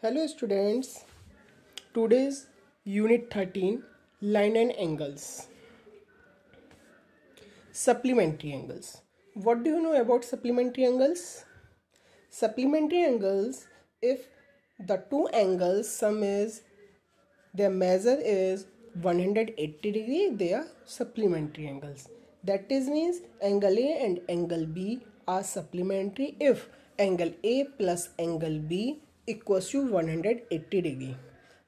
Hello students, today's unit 13 line and angles. Supplementary angles. What do you know about supplementary angles? Supplementary angles, if the two angles sum is, their measure is 180 degree, they are supplementary angles. That is means angle A and angle B are supplementary if angle A plus angle B equals to one hundred eighty degree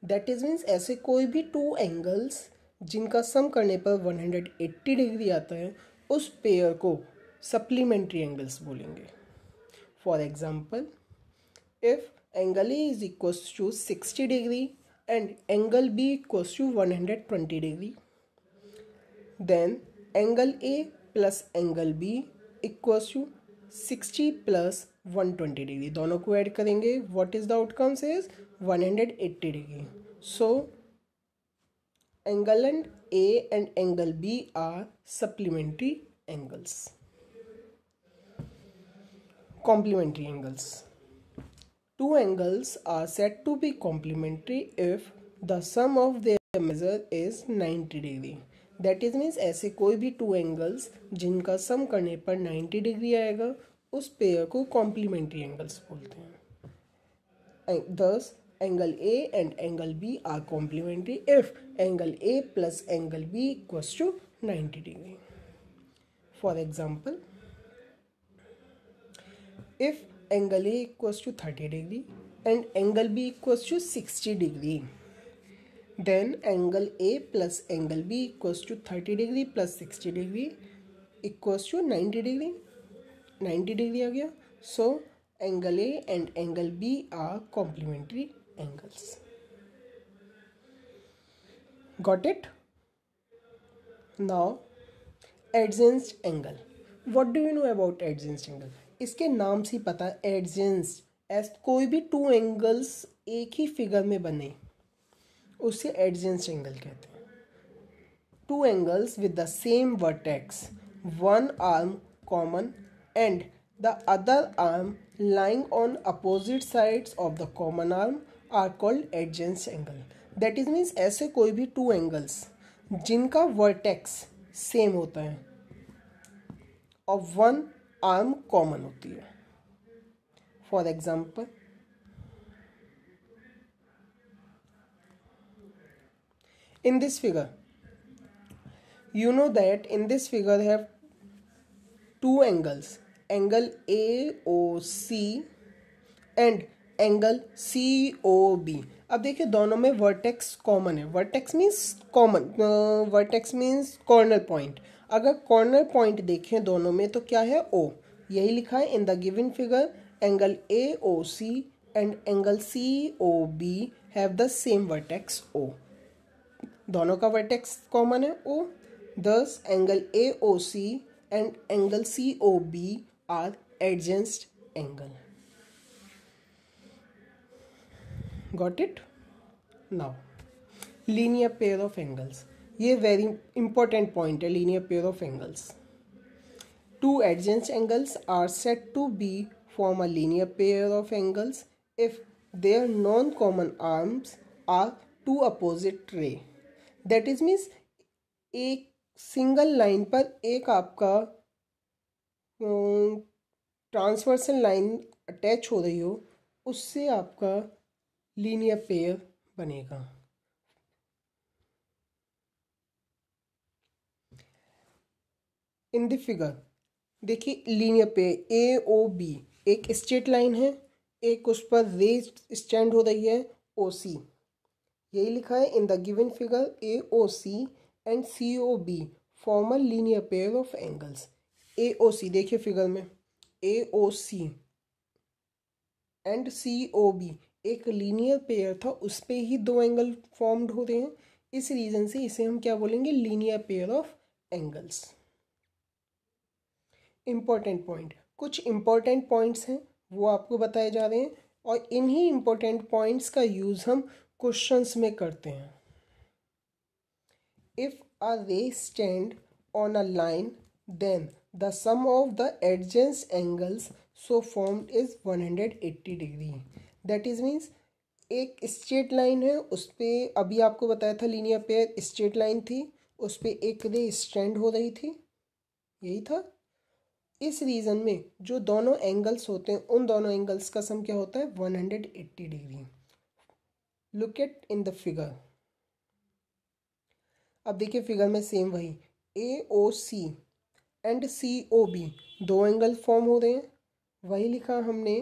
that is means ऐसे कोई भी two angles जिनका सम करने पर one hundred eighty degree आता है उस pair को सप्लीमेंट्री एंगल्स बोलेंगे for example if angle A is equals to sixty degree and angle B equal to one hundred twenty degree then angle A plus angle B equals to sixty plus one twenty degree दोनों को add करेंगे what is the outcome says one hundred eighty degree so angle and A and angle B are supplementary angles complementary angles two angles are said to B complementary if the sum of their measure is ninety degree that is means ऐसे कोई भी two angles जिनका सम करने पर ninety degree आएगा उस pair को complementary angles बोलते हैं thus angle A and angle B are complementary if angle A plus angle B equals to ninety degree for example if angle A equals to thirty degree and angle B equals to sixty degree then angle A plus angle B equals to thirty degree plus sixty degree equals to ninety degree ninety degree आ गया so angle A and angle B are complementary angles got it now एडजेंस्ड angle what do you know about adjacent angle इसके नाम से ही पता एडजेंस कोई भी two angles एक ही figure में बने उसे एडजेंस एंगल कहते हैं two angles with the same vertex one arm common and the other arm lying on opposite sides of the common arm are called adjacent angle that is means ऐसे कोई भी two angles जिनका vertex same होता है और one arm common होती है for example in this figure you know that in this figure they have two angles angle c and angle C O B अब देखिए दोनों में वर्टेक्स कॉमन है vertex means common vertex means corner point अगर corner point देखें दोनों में तो क्या है ओ यही लिखा है in the given figure angle A O C and angle C O B have the same vertex O दोनों का वर्टेक्स कॉमन है oh thus angle A O C and angle C O B are adjacent angle got it now linear pair of angles ये very important point है linear pair of angles two adjacent angles are said to be form a linear pair of angles if their non common arms are two opposite ray that is means एक single line पर एक आपका transversal line attach हो रही हो उससे आपका linear pair बनेगा इन द फिगर देखिए लीनियर पे ए ओ बी एक स्ट्रेट लाइन है एक उस पर रे स्टैंड हो रही है ओ सी यही लिखा है in the given figure A O C and C O B form a linear pair of angles A O C देखिए फिगर में A O C and C O B एक लीनियर पेयर था उस पर ही दो एंगल फॉर्म्ड होते हैं इस रीज़न से इसे हम क्या बोलेंगे linear pair of angles important point कुछ इम्पॉर्टेंट पॉइंट्स हैं वो आपको बताए जा रहे हैं और इन्हीं इम्पोर्टेंट पॉइंट्स का यूज़ हम क्वेश्चंस में करते हैं if a ray stand on a line then the sum of the adjacent angles so form is 180 degree that is means एक स्ट्रेट लाइन है उस पर अभी आपको बताया था लीनियर पेयर स्ट्रेट लाइन थी उस पर एक रे स्टैंड हो रही थी यही था इस रीजन में जो दोनों एंगल्स होते हैं उन दोनों एंगल्स का सम क्या होता है 180 degree look at in the figure अब देखिए फिगर में सेम वही A O C and C O B दो एंगल फॉर्म हो रहे हैं वही लिखा हमने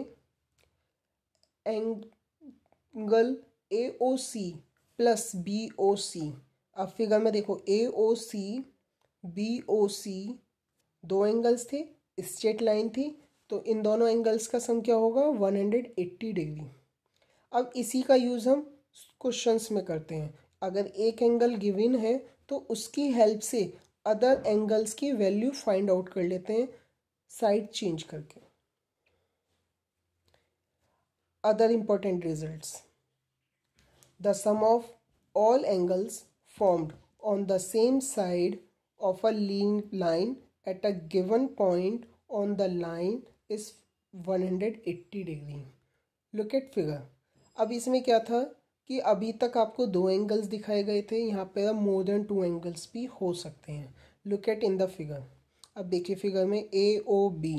angle A O C plus B O C अब फिगर में देखो ए ओ सी बी ओ सी दो एंगल्स थे स्ट्रेट लाइन थी तो इन दोनों एंगल्स का सम क्या होगा वन हंड्रेड एट्टी डिग्री अब इसी का यूज़ हम क्वेश्चंस में करते हैं अगर एक एंगल गिविन है तो उसकी हेल्प से अदर एंगल्स की वैल्यू फाइंड आउट कर लेते हैं साइड चेंज करके other important results the sum of all angles on same side of a line line at a given point on the line is one hundred eighty degree look at figure अब इसमें क्या था कि अभी तक आपको दो एंगल्स दिखाए गए थे यहाँ पे अब मोर देन टू एंगल्स भी हो सकते हैं look at in the figure अब देखिए फिगर में A O B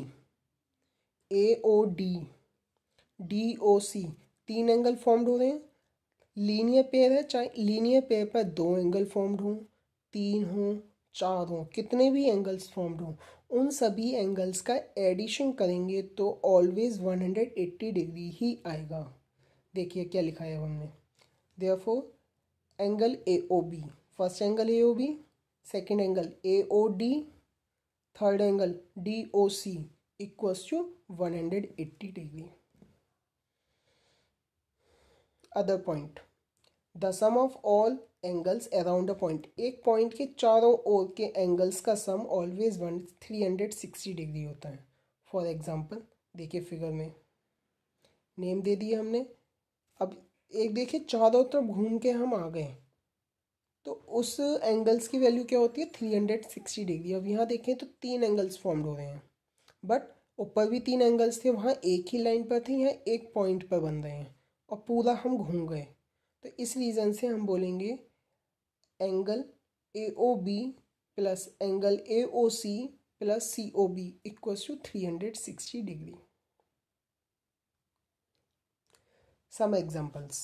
A O D D O C तीन एंगल फॉर्म्ड हो रहे हैं लीनियर पेयर है चाहे लीनियर पेयर पर दो एंगल फॉर्म्ड हों तीन हों चार हों कितने भी एंगल्स फॉर्म्ड हों उन सभी एंगल्स का एडिशन करेंगे तो always one hundred eighty degree ही आएगा देखिए क्या लिखा है हमने therefore angle AOB first angle AOB second angle AOD third angle DOC equals to 180 degree other point the sum of all angles around a point एक पॉइंट के चारों ओर के एंगल्स का sum always one three hundred sixty degree होता है for example देखिए figure में नेम दे दिए हमने अब एक देखिए चारों तरफ घूम के हम आ गए तो उस एंगल्स की वैल्यू क्या होती है थ्री हंड्रेड सिक्सटी डिग्री अब यहाँ देखें तो तीन एंगल्स फॉर्म्ड हो रहे हैं बट ऊपर भी तीन एंगल्स थे वहाँ एक ही लाइन पर थे यहाँ एक पॉइंट पर बन रहे हैं और पूरा हम घूम गए तो इस रीज़न से हम बोलेंगे angle A O B plus angle A O C plus C O B equals to three hundred sixty degree some examples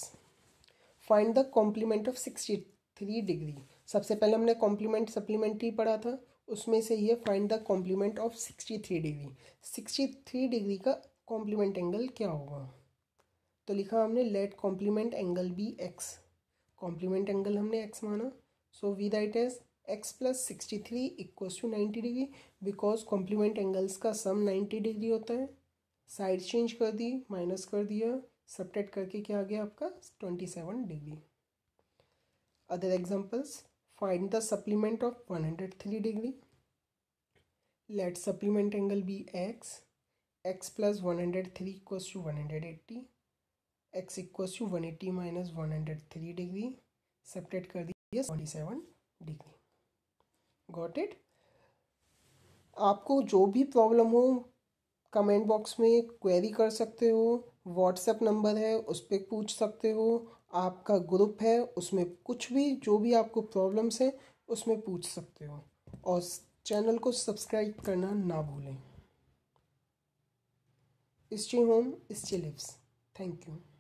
find the complement of sixty three degree सबसे पहले हमने कॉम्प्लीमेंट सप्लीमेंट्री पढ़ा था उसमें से ये find the complement of sixty three degree sixty three degree का complement angle क्या होगा तो लिखा हमने let complement angle be x complement angle हमने एक्स माना so we that is x plus sixty three equal to ninety degree because complement angles का sum ninety degree होता है साइड चेंज कर दी माइनस कर दिया सब्ट्रैक्ट करके क्या आ गया आपका twenty seven degree other examples find the supplement of one hundred three degree let supplement angle be x x plus one hundred three equal to one hundred eighty x equal to one eighty minus one hundred three degree separate कर दीजिए twenty seven degree got it आपको जो भी problem हो comment box में query कर सकते हो व्हाट्सएप नंबर है उस पर पूछ सकते हो आपका ग्रुप है उसमें कुछ भी जो भी आपको प्रॉब्लम्स है उसमें पूछ सकते हो और चैनल को सब्सक्राइब करना ना भूलें stay home save lives thank you